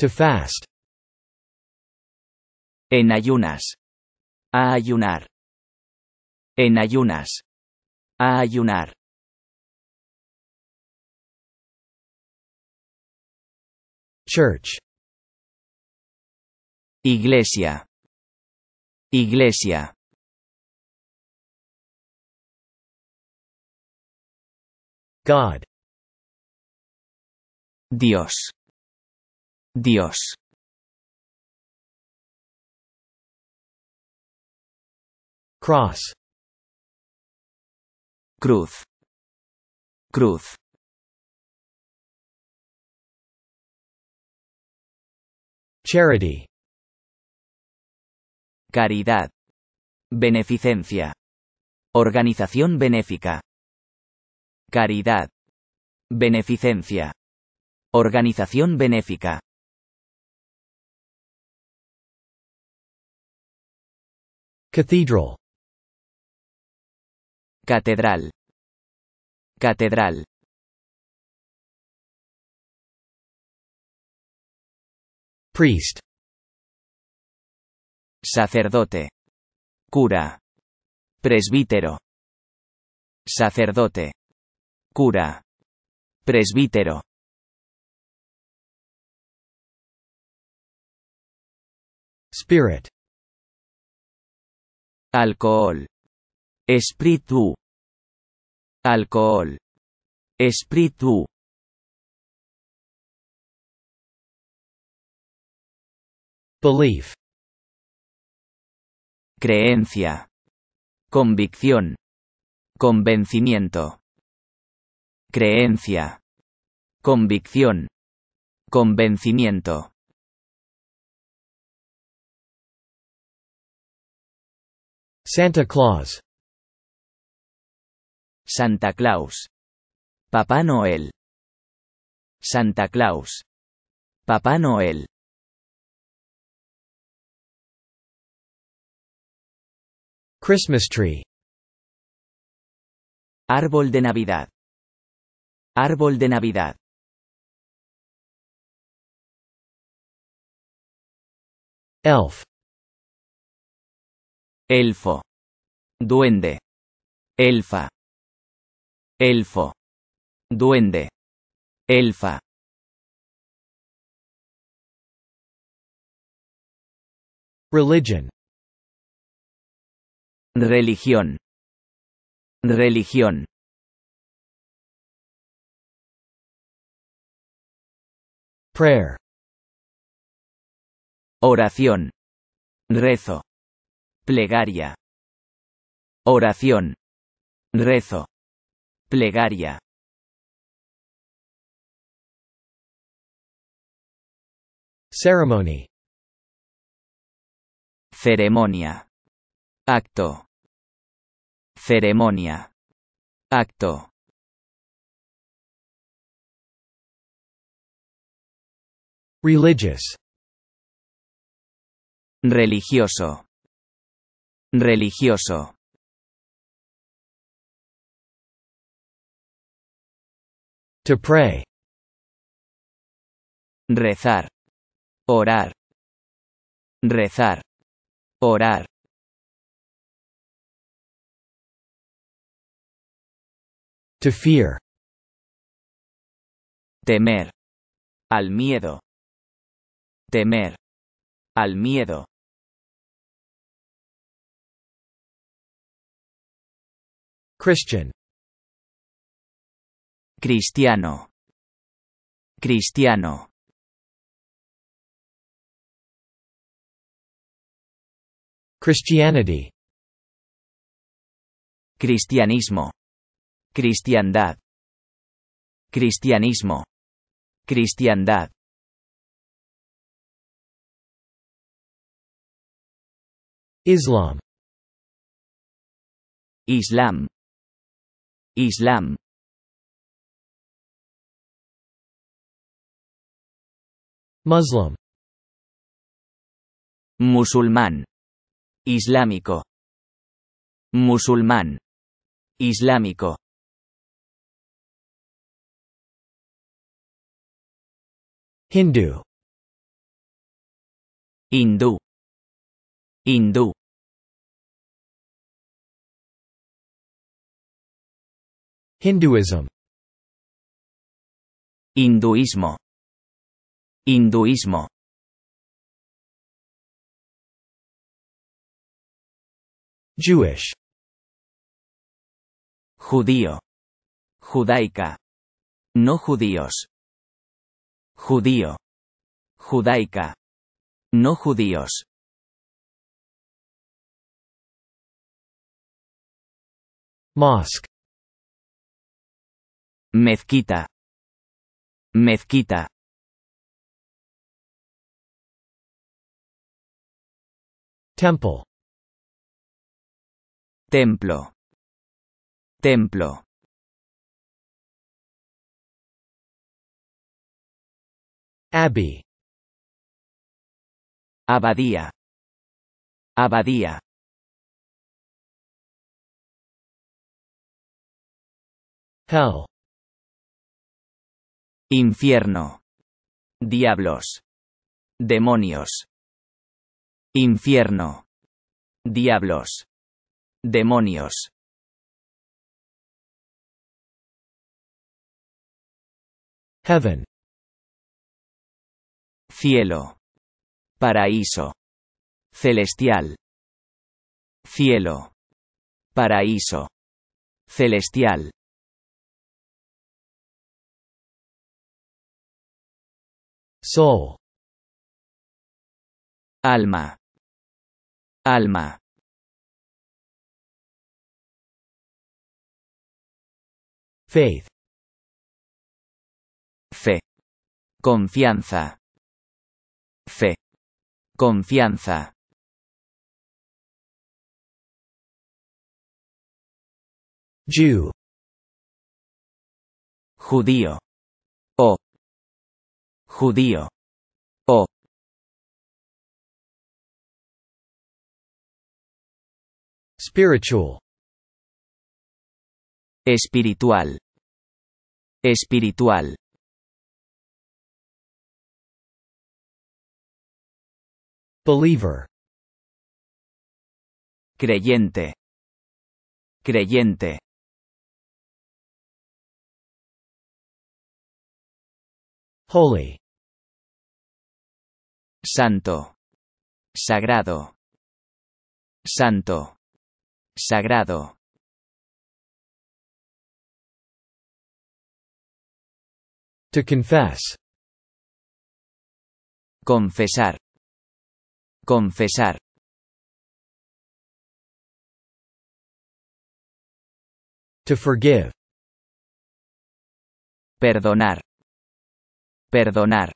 To fast. En ayunas. A ayunar. En ayunas. A ayunar. Church. Iglesia. Iglesia. God. Dios. Dios. Cross. Cruz. Cruz. Charity. Caridad. Beneficencia. Organización benéfica. Caridad. Beneficencia. Organización benéfica. Cathedral. Catedral. Catedral. Priest. Sacerdote. Cura. Presbítero. Sacerdote. Cura. Presbítero. Spirit. Alcohol. Espíritu. Alcohol. Espíritu. Belief. Creencia. Convicción. Convencimiento. Creencia. Convicción. Convencimiento. Santa Claus. Santa Claus. Papá Noel. Santa Claus. Papá Noel. Christmas tree. Árbol de Navidad. Árbol de Navidad. Elf. Elfo. Duende. Elfa. Elfo. Duende. Elfa. Religion. Religión. Religión. Prayer. Oración. Rezo. Plegaria. Oración. Rezo. Plegaria. Ceremony. Ceremonia. Acto. Ceremonia. Acto. Religious. Religioso. Religioso. To pray. Rezar. Orar. Rezar. Orar. To fear. Temer. Al miedo. Temer. Al miedo. Christian. Cristiano. Cristiano. Christianity. Cristianismo. Cristiandad. Cristianismo. Cristiandad. Islam. Islam. Islam Muslim Musulmán Islámico Musulmán Islámico Hindu Hindú Hindú Hinduism Hinduismo Hinduismo Jewish Judío Judaica No judíos Judío Judaica No judíos Mosque Mezquita. Mezquita. Temple. Templo. Templo. Abbey. Abadía. Abadía. Infierno. Diablos. Demonios. Infierno. Diablos. Demonios. Heaven. Cielo. Paraíso. Celestial. Cielo. Paraíso. Celestial. soul alma alma faith fe confianza fe confianza Jew judío o judío. O. Spiritual. Espiritual. Espiritual. Believer. Creyente. Creyente. Holy. Santo. Sagrado. Santo. Sagrado. To confess. Confesar. Confesar. To forgive. Perdonar. Perdonar.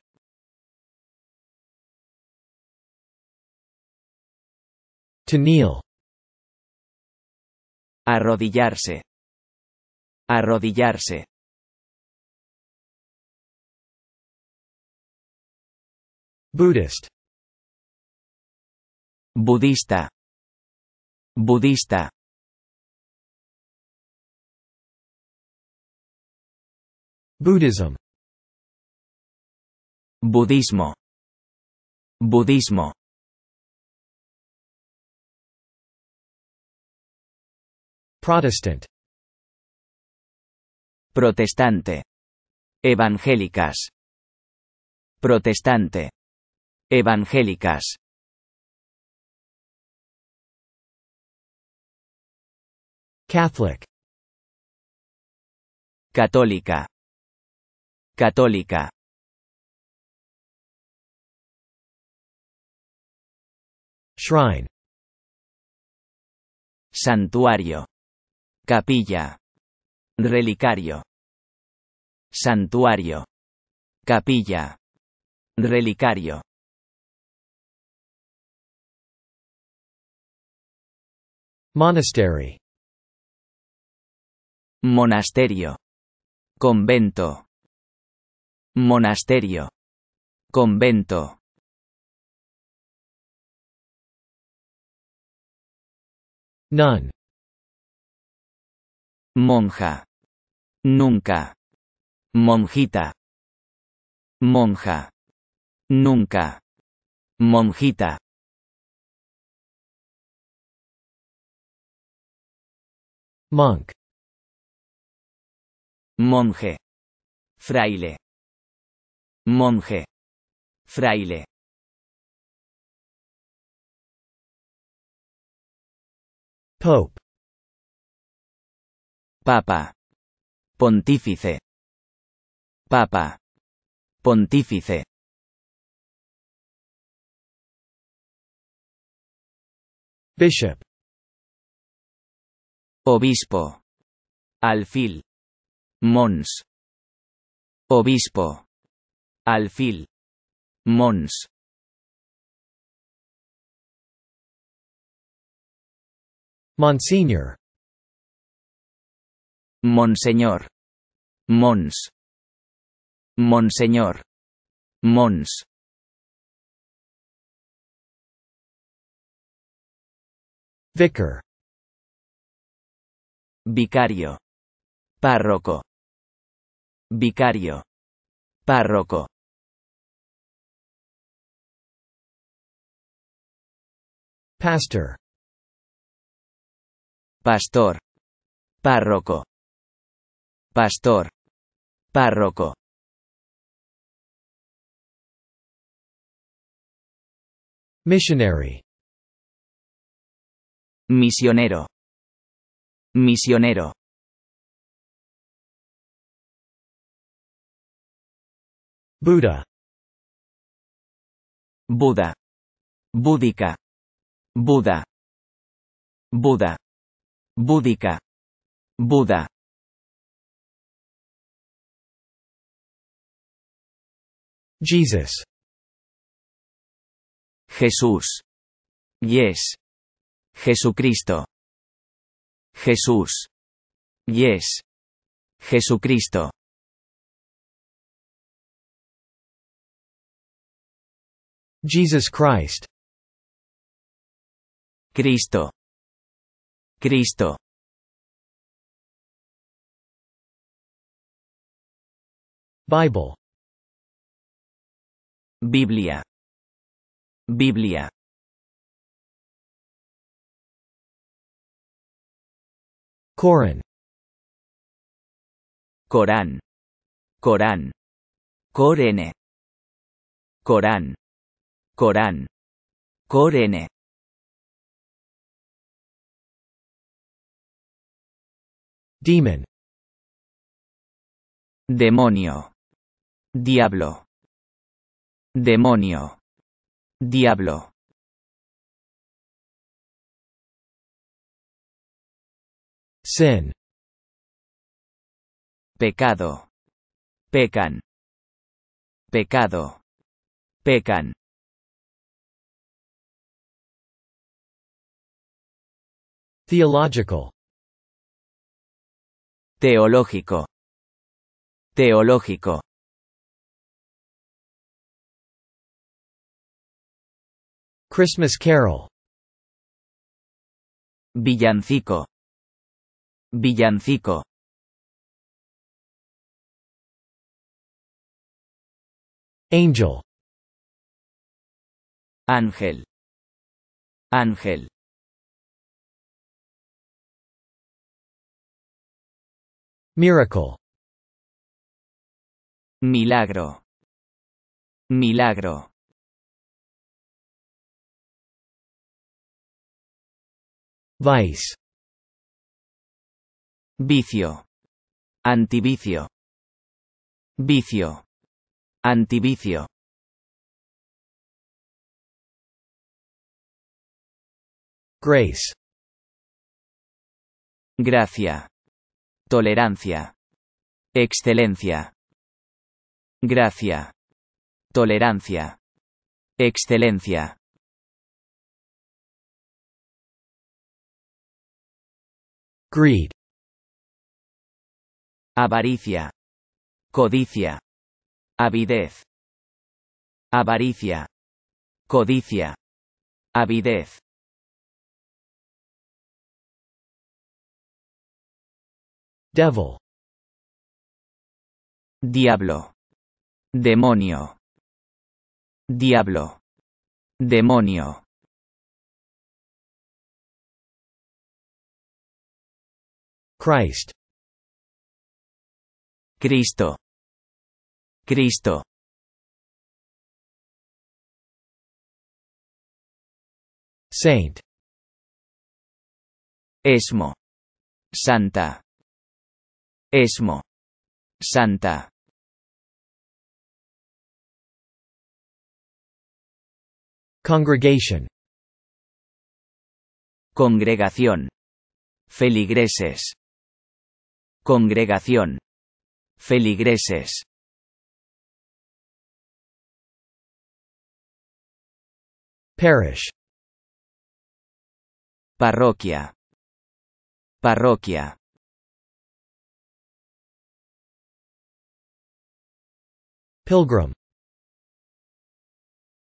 kneel. Arrodillarse. Arrodillarse. Buddhist. Budista. Budista. Buddhism. Budismo. Budismo. Protestant. Protestante. Evangélicas. Protestante. Evangélicas. Catholic. Católica. Católica. Shrine. Santuario. Capilla. Relicario. Santuario. Capilla. Relicario. Monastery. Monasterio. Convento. Monasterio. Convento. nun. Monja. Nunca. Monjita. Monja. Nunca. Monjita. Monk. Monje. Fraile. Monje. Fraile. Pope. Papa. Pontífice. Papa. Pontífice. Bishop. Obispo. Alfil. Mons. Obispo. Alfil. Mons. Monsignor. Monseñor. Mons. Monseñor. Mons. Vicar. Vicario. Párroco. Vicario. Párroco. Pastor. Pastor. Párroco. Pastor. Párroco. Missionary. Misionero. Misionero. Buda. Buda. Búdica. Buda. Buda. Búdica. Buda. Jesus. Jesús. Yes. Jesucristo. Jesús. Yes. Jesucristo. Jesus Christ. Cristo. Cristo. Bible Biblia. Biblia. Corán. Corán. Corán. Corene. Corán. Corán. Corene. Demon. Demonio. Diablo. Demonio. Diablo. Sin. Pecado. Pecan. Pecado. Pecan. Theological. Teológico. Teológico. Christmas Carol. Villancico. Villancico. Angel. Ángel. Ángel. Miracle. Milagro. Milagro. Vice. Vicio. Antivicio. Vicio. Antivicio. Grace. Gracia. Tolerancia. Excelencia. Gracia. Tolerancia. Excelencia. Greed. Avaricia. Codicia. Avidez. Avaricia. Codicia. Avidez. Devil. Diablo. Demonio. Diablo. Demonio. Christ. Cristo. Cristo. Saint. Esmo. Santa. Esmo. Santa. Congregation. Congregación. Feligreses. Congregación. Feligreses. Parish. Parroquia. Parroquia. Pilgrim.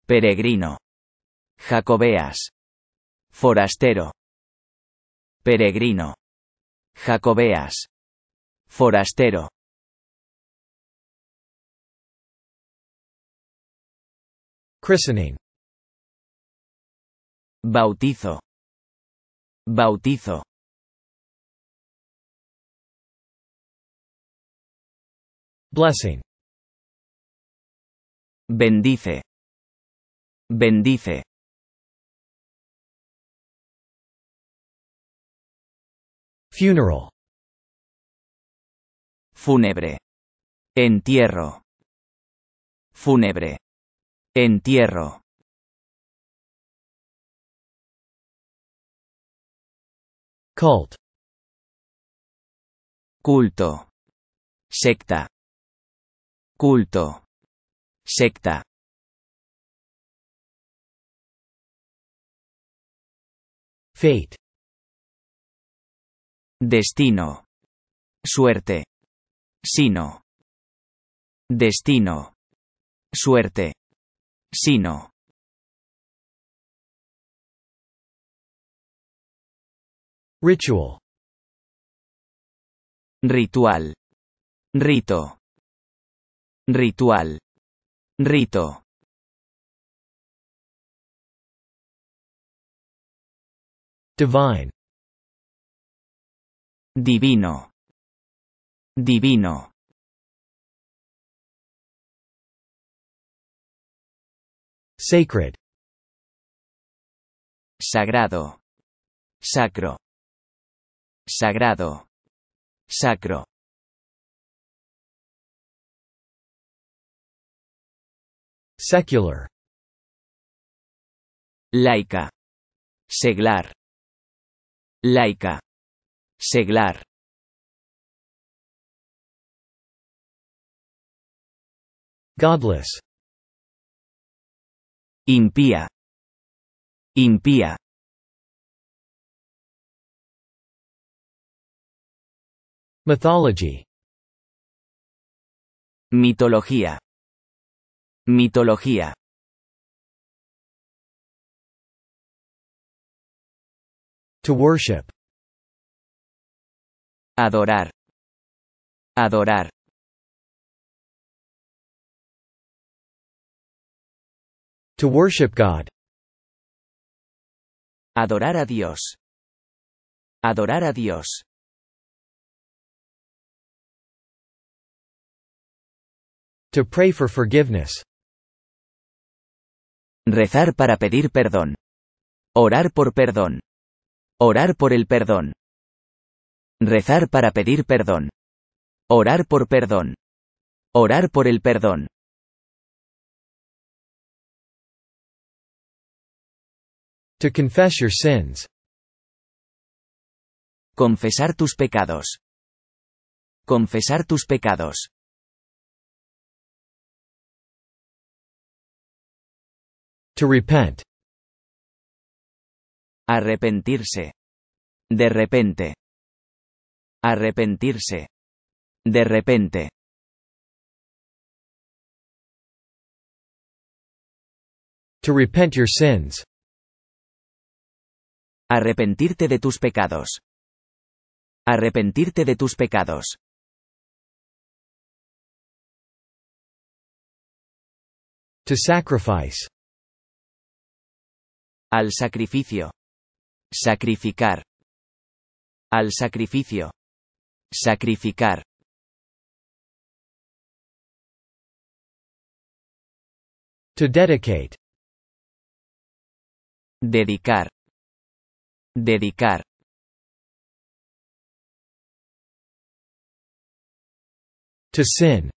Peregrino. Jacobeas. Forastero. Peregrino. Jacobeas. Forastero. Christening. Bautizo. Bautizo. Blessing. Bendice. Bendice. Funeral. Fúnebre. Entierro. Fúnebre. Entierro. Cult. Culto. Secta. Culto. Secta. Fate. Destino. Suerte sino. Destino. Suerte. Sino. Ritual. Ritual. Rito. Ritual. Rito. Divine. Divino. Divino. Sacred. Sagrado. Sacro. Sagrado. Sacro. Secular. Laica. Seglar. Laica. Seglar. Godless. Impía. Impía. Mythology. Mitología. Mitología. To worship. Adorar. Adorar. To worship God. Adorar a Dios. Adorar a Dios. To pray for forgiveness. Rezar para pedir perdón. Orar por perdón. Orar por el perdón. Rezar para pedir perdón. Orar por perdón. Orar por el perdón. To confess your sins. Confesar tus pecados. Confesar tus pecados. To repent. Arrepentirse. De repente. Arrepentirse. De repente. To repent your sins. Arrepentirte de tus pecados. Arrepentirte de tus pecados. To sacrifice. Al sacrificio. Sacrificar. Al sacrificio. Sacrificar. To dedicate. Dedicar. Dedicar. To sin.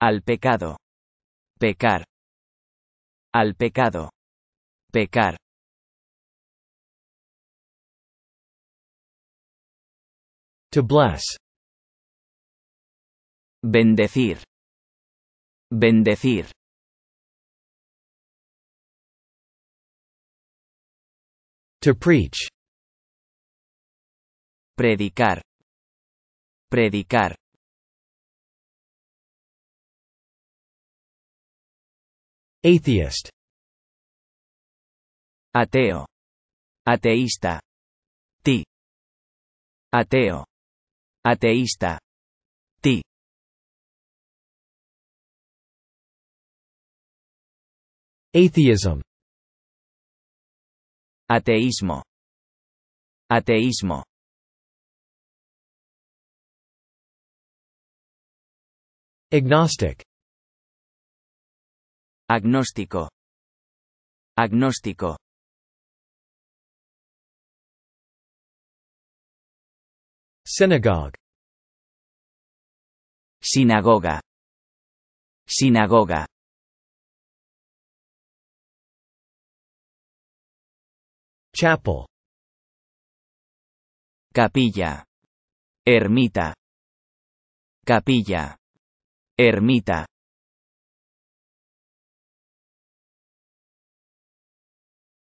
Al pecado. Pecar. Al pecado. Pecar. To bless. Bendecir. Bendecir. To preach. Predicar. Predicar. Atheist. Ateo. Ateísta. Ti. Ateo. Ateísta. Ti. Atheism Ateísmo. Ateísmo. Agnostic. Agnóstico. Agnóstico. Synagogue. Sinagoga. Sinagoga. Chapel. Capilla. Ermita. Capilla. Ermita.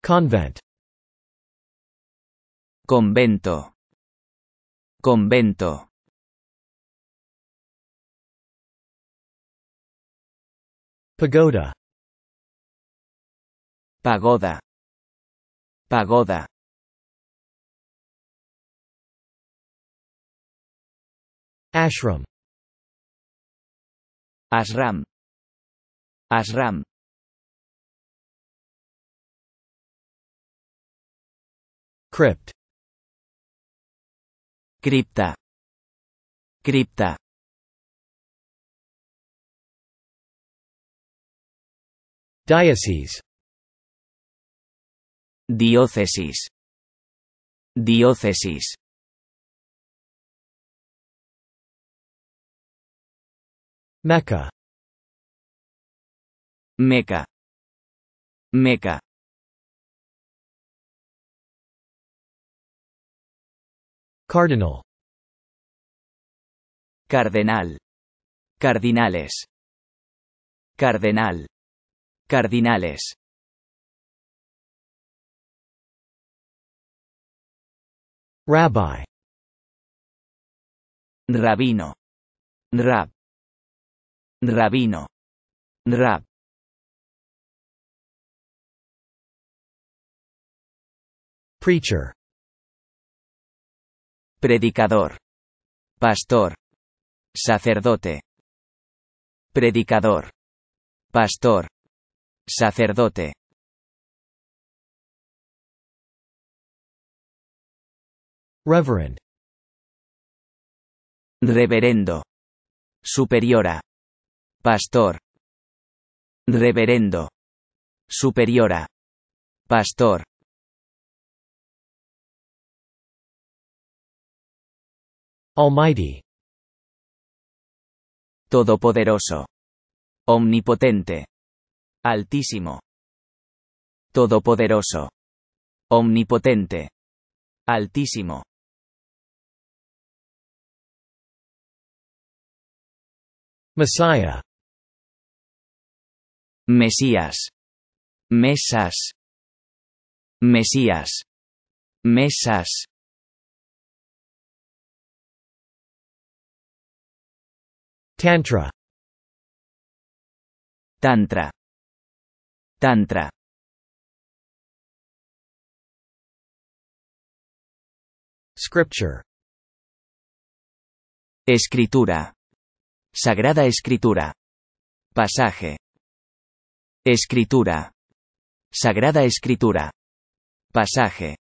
Convent. Convento. Convento. Pagoda. Pagoda. Pagoda Ashram Ashram Ashram Crypt Cripta Cripta Diocese Diócesis. Diócesis. Meca Meca. Meca. Cardinal. Cardenal. Cardinales. Cardenal. Cardinales. Rabbi. Rabino. Rab. Rabino. Rab. Preacher. Predicador. Pastor. Sacerdote. Predicador. Pastor. Sacerdote. Reverend. Reverendo. Superiora. Pastor. Reverendo. Superiora. Pastor. Almighty. Todopoderoso. Omnipotente. Altísimo. Todopoderoso. Omnipotente. Altísimo. Messiah Mesías Mesas Mesías Mesas Tantra Tantra Tantra Scripture Escritura Sagrada Escritura. Pasaje. Escritura. Sagrada Escritura. Pasaje.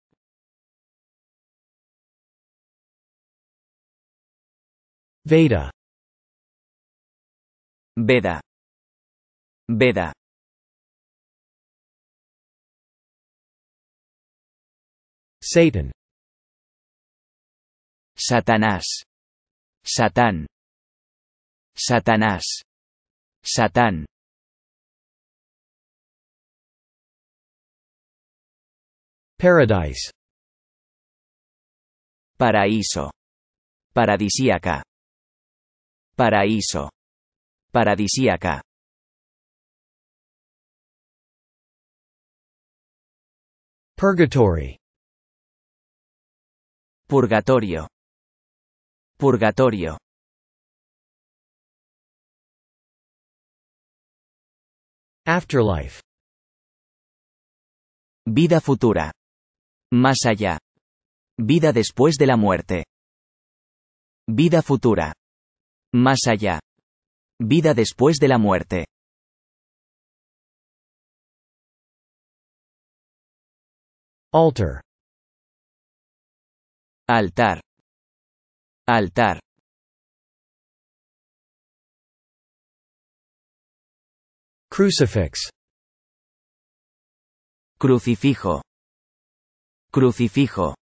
Veda. Veda. Veda. Satan. Satanás. Satán. Satanás. Satán. Paradise. Paraíso. Paradisíaca. Paraíso. Paradisíaca. Purgatory. Purgatorio. Purgatorio. Afterlife. Vida futura. Más allá. Vida después de la muerte. Vida futura. Más allá. Vida después de la muerte. Altar. Altar. Altar. Crucifix. Crucifijo. Crucifijo.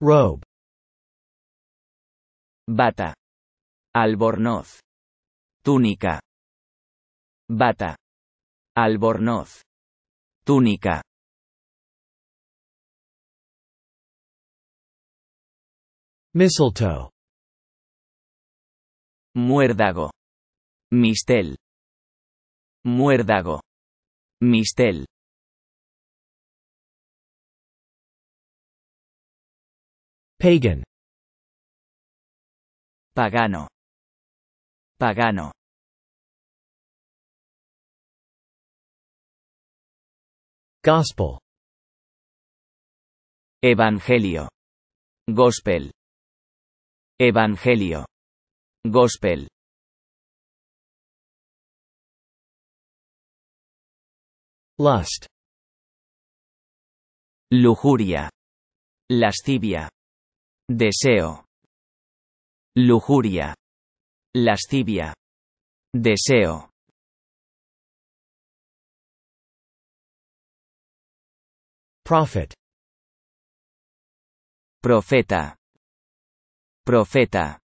Robe. Bata. Albornoz. Túnica. Bata. Albornoz. Túnica. Mistletoe. Muérdago. Mistel. Muérdago. Mistel. Pagan. Pagano. Pagano. Gospel. Evangelio. Gospel. Evangelio. Gospel Lust Lujuria Lascivia Deseo Lujuria Lascivia Deseo Prophet Profeta Profeta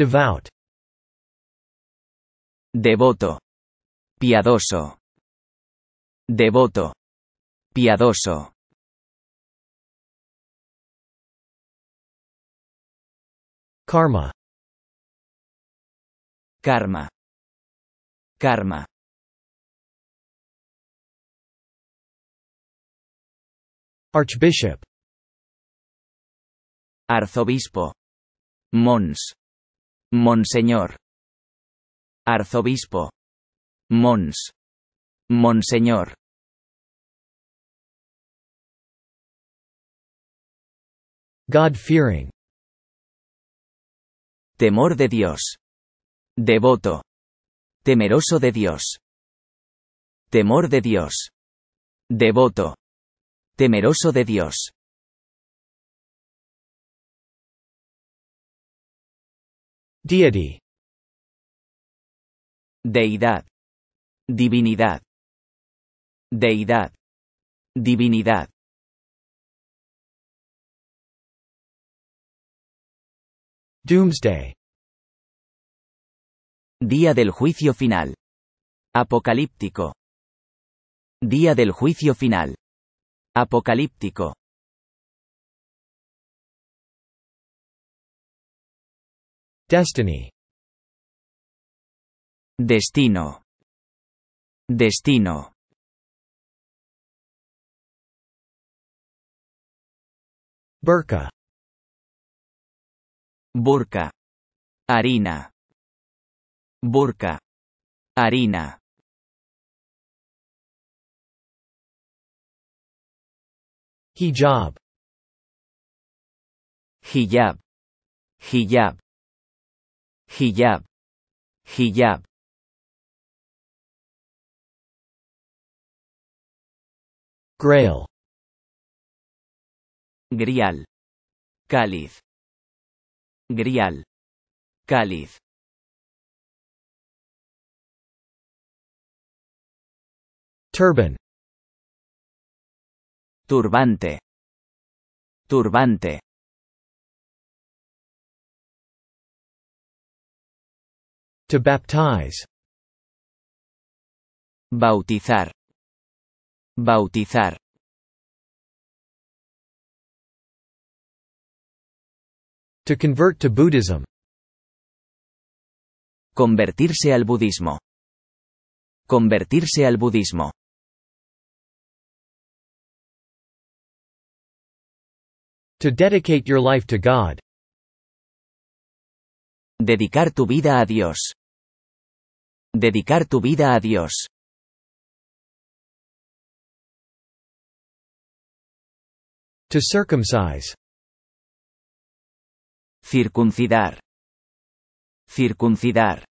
Devout. Devoto. Piadoso. Devoto. Piadoso. Karma. Karma. Karma. Archbishop. Arzobispo. Mons. Monseñor. Arzobispo. Mons. Monseñor. God-fearing. Temor de Dios. Devoto. Temeroso de Dios. Temor de Dios. Devoto. Temeroso de Dios. Deidad. Divinidad. Deidad. Divinidad. Doomsday. Día del juicio final. Apocalíptico. Día del juicio final. Apocalíptico. Destiny. Destino. Destino. Burka. Burka. Harina. Burka. Harina. Hijab. Hijab. Hijab. Hijab. Hijab. Grail. Grial. Cáliz. Grial. Cáliz. Turban. Turbante. Turbante. To baptize. Bautizar. Bautizar. To convert to Buddhism. Convertirse al budismo. Convertirse al budismo. To dedicate your life to God. Dedicar tu vida a Dios. Dedicar tu vida a Dios. To circumcise. Circuncidar. Circuncidar.